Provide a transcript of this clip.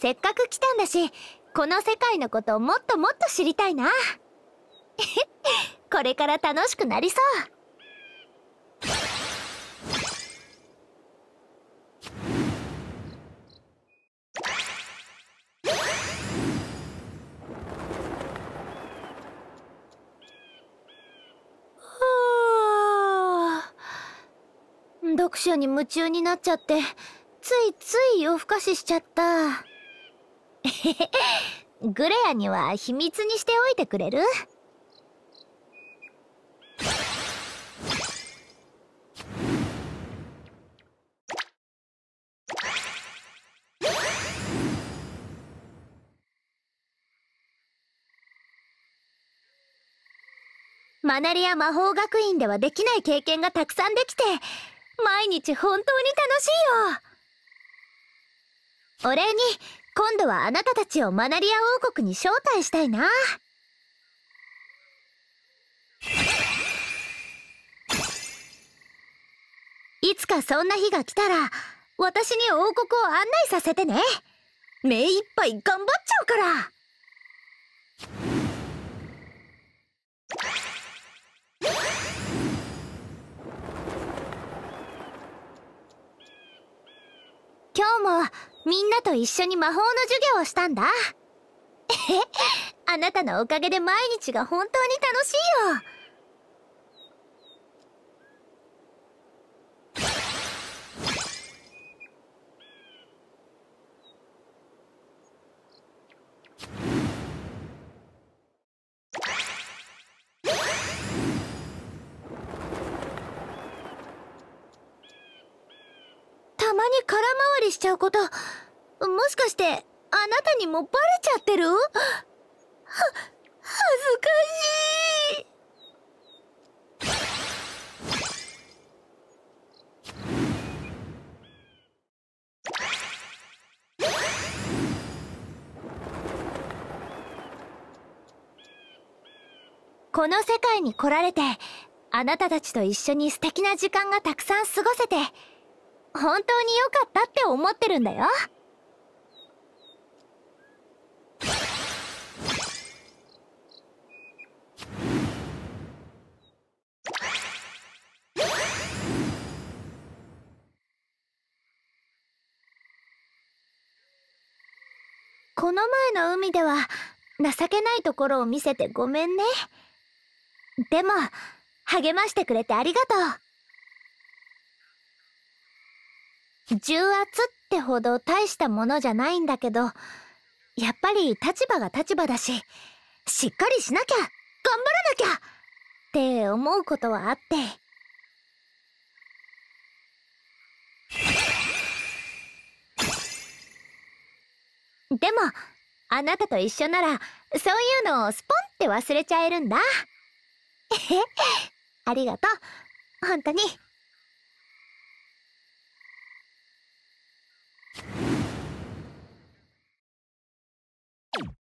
せっかく来たんだしこの世界のことをもっともっと知りたいな これから楽しくなりそう読書に夢中になっちゃってついつい夜更かししちゃった。グレアには秘密にしておいてくれるマナリア魔法学院ではできない経験がたくさんできて毎日本当に楽しいよお礼に今度はあなたたちをマナリア王国に招待したいな。いつかそんな日が来たら、私に王国を案内させてね。目いっぱい頑張っちゃうから。もみんなと一緒に魔法の授業をしたんだえあなたのおかげで毎日が本当に楽しいよたまに空回りしちゃうこと、もしかして、あなたにもバレちゃってるは、恥ずかしい。この世界に来られて、あなたたちと一緒に素敵な時間がたくさん過ごせて、本当に良かったって思ってるんだよ。この前の海では情けないところを見せてごめんね。でも、励ましてくれてありがとう。重圧ってほど大したものじゃないんだけど、やっぱり立場が立場だし、しっかりしなきゃ、頑張らなきゃって思うことはあって。でも、あなたと一緒なら、そういうのをスポンって忘れちゃえるんだ。えありがとう。本当に。you